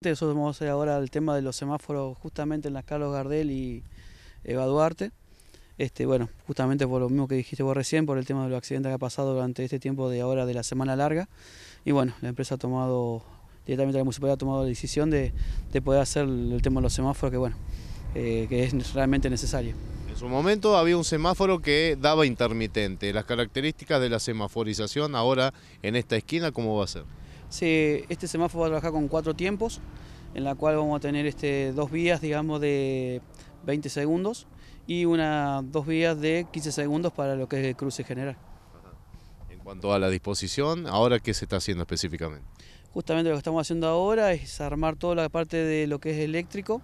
Nosotros este, vamos a hacer ahora el tema de los semáforos justamente en las Carlos Gardel y Eva Duarte. Este, bueno, justamente por lo mismo que dijiste vos recién, por el tema de los accidentes que ha pasado durante este tiempo de ahora de la semana larga. Y bueno, la empresa ha tomado, directamente la municipalidad ha tomado la decisión de, poder hacer el tema de los semáforos, que bueno, eh, que es realmente necesario. En su momento había un semáforo que daba intermitente. Las características de la semaforización ahora en esta esquina, ¿cómo va a ser? Sí, este semáforo va a trabajar con cuatro tiempos, en la cual vamos a tener este, dos vías, digamos, de 20 segundos y una, dos vías de 15 segundos para lo que es el cruce general. En cuanto a la disposición, ¿ahora qué se está haciendo específicamente? Justamente lo que estamos haciendo ahora es armar toda la parte de lo que es eléctrico,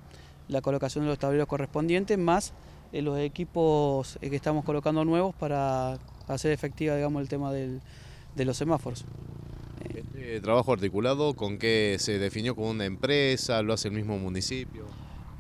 la colocación de los tableros correspondientes, más eh, los equipos eh, que estamos colocando nuevos para hacer efectiva digamos, el tema de los semáforos. Eh, trabajo articulado, ¿con qué se definió como una empresa? ¿Lo hace el mismo municipio?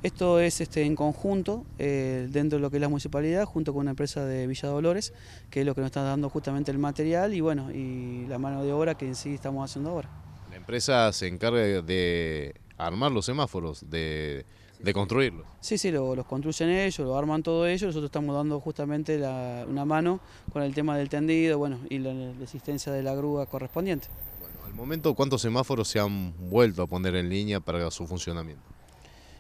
Esto es este, en conjunto, eh, dentro de lo que es la municipalidad, junto con una empresa de Villa Dolores, que es lo que nos está dando justamente el material y bueno, y la mano de obra que en sí estamos haciendo ahora. La empresa se encarga de armar los semáforos, de, construirlos. Sí, sí, los construyen ellos, lo arman todo ellos, nosotros estamos dando justamente una mano con el tema del tendido, bueno, y la, existencia de la grúa correspondiente momento, ¿cuántos semáforos se han vuelto a poner en línea para su funcionamiento?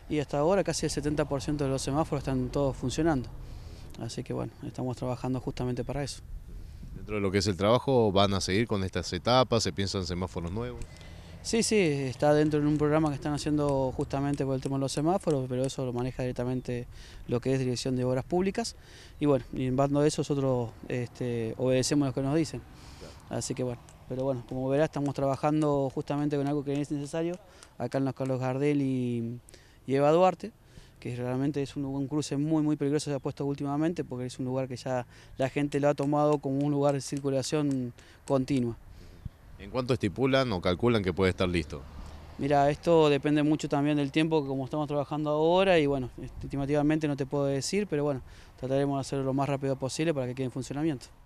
Y hasta ahora casi el 70% de los semáforos están todos funcionando. Así que bueno, estamos trabajando justamente para eso. Dentro de lo que es el trabajo, ¿van a seguir con estas etapas? ¿Se piensan semáforos nuevos? Sí, sí, está dentro de un programa que están haciendo justamente por el tema de los semáforos, pero eso lo maneja directamente lo que es Dirección de Obras Públicas. Y bueno, y en bando de eso nosotros este, obedecemos lo que nos dicen. Así que bueno, pero bueno, como verás, estamos trabajando justamente con algo que es necesario, acá en los Carlos Gardel y, Eva Duarte que realmente es un, cruce muy muy peligroso se ha puesto últimamente porque es un lugar que ya la gente lo ha tomado como un lugar de circulación continua. ¿En cuánto estipulan o calculan que puede estar listo? Mira, esto depende mucho también del tiempo como estamos trabajando ahora y bueno, estimativamente no te puedo decir, pero bueno, trataremos de hacerlo lo más rápido posible para que quede en funcionamiento.